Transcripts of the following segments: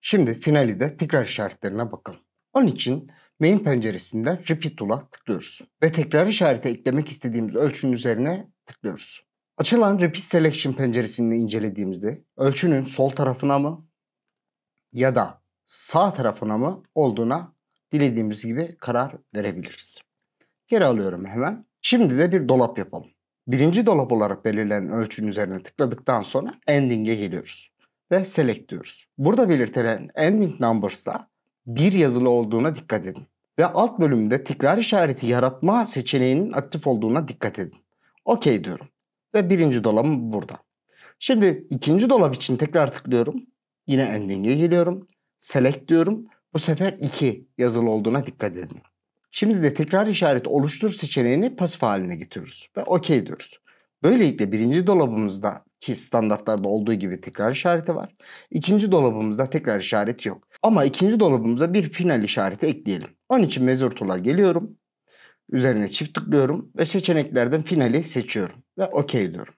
Şimdi finali de tekrar işaretlerine bakalım. Onun için main penceresinde repeat tool'a tıklıyoruz. Ve tekrar işareti eklemek istediğimiz ölçünün üzerine tıklıyoruz. Açılan repeat selection penceresini incelediğimizde ölçünün sol tarafına mı ya da sağ tarafına mı olduğuna dilediğimiz gibi karar verebiliriz. Geri alıyorum hemen. Şimdi de bir dolap yapalım. Birinci dolap olarak belirlenen ölçünün üzerine tıkladıktan sonra ending'e geliyoruz ve select diyoruz. Burada belirtilen ending numbers'la bir yazılı olduğuna dikkat edin. Ve alt bölümde tekrar işareti yaratma seçeneğinin aktif olduğuna dikkat edin. OK diyorum. Ve birinci dolabım burada. Şimdi ikinci dolap için tekrar tıklıyorum. Yine ending'e geliyorum. Select diyorum. Bu sefer 2 yazılı olduğuna dikkat edin. Şimdi de tekrar işaret oluştur seçeneğini pasif haline getiriyoruz ve OK diyoruz. Böylelikle birinci dolabımızda ki standartlarda olduğu gibi tekrar işareti var. İkinci dolabımızda tekrar işareti yok. Ama ikinci dolabımıza bir final işareti ekleyelim. Onun için mezur tool'a geliyorum. Üzerine çift tıklıyorum ve seçeneklerden finali seçiyorum ve OK diyorum.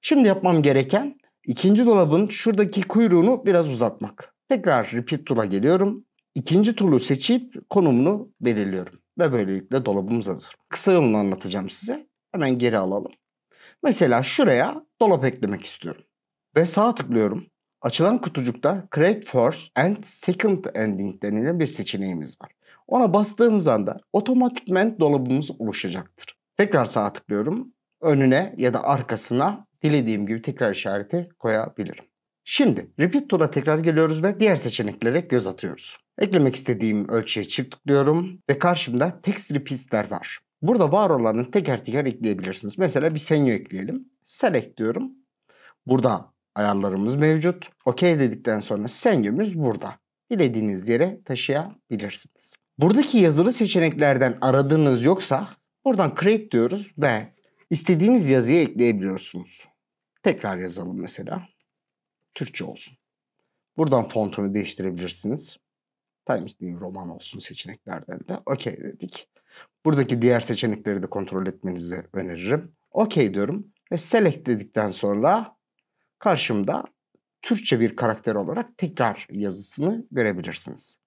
Şimdi yapmam gereken ikinci dolabın şuradaki kuyruğunu biraz uzatmak. Tekrar repeat tool'a geliyorum. İkinci tool'u seçip konumunu belirliyorum ve böylelikle dolabımız hazır. Kısa yolunu anlatacağım size. Hemen geri alalım. Mesela şuraya dolap eklemek istiyorum. Ve sağ tıklıyorum. Açılan kutucukta Create First and Second Ending denilen bir seçeneğimiz var. Ona bastığımız anda otomatikmen dolabımız oluşacaktır. Tekrar sağa tıklıyorum. Önüne ya da arkasına dilediğim gibi tekrar işareti koyabilirim. Şimdi Repeat Tool'a tekrar geliyoruz ve diğer seçeneklere göz atıyoruz. Eklemek istediğim ölçüye çift tıklıyorum ve karşımda Text Repeat'ler var. Burada var olanı teker teker ekleyebilirsiniz. Mesela bir senyo ekleyelim. Select diyorum. Burada ayarlarımız mevcut. OK dedikten sonra senyomuz burada. Dilediğiniz yere taşıyabilirsiniz. Buradaki yazılı seçeneklerden aradığınız yoksa buradan create diyoruz ve istediğiniz yazıyı ekleyebiliyorsunuz. Tekrar yazalım mesela. Türkçe olsun. Buradan fontunu değiştirebilirsiniz. Times New Roman olsun seçeneklerden de. OK dedik. Buradaki diğer seçenekleri de kontrol etmenizi öneririm. OK diyorum ve select dedikten sonra karşımda Türkçe bir karakter olarak tekrar yazısını görebilirsiniz.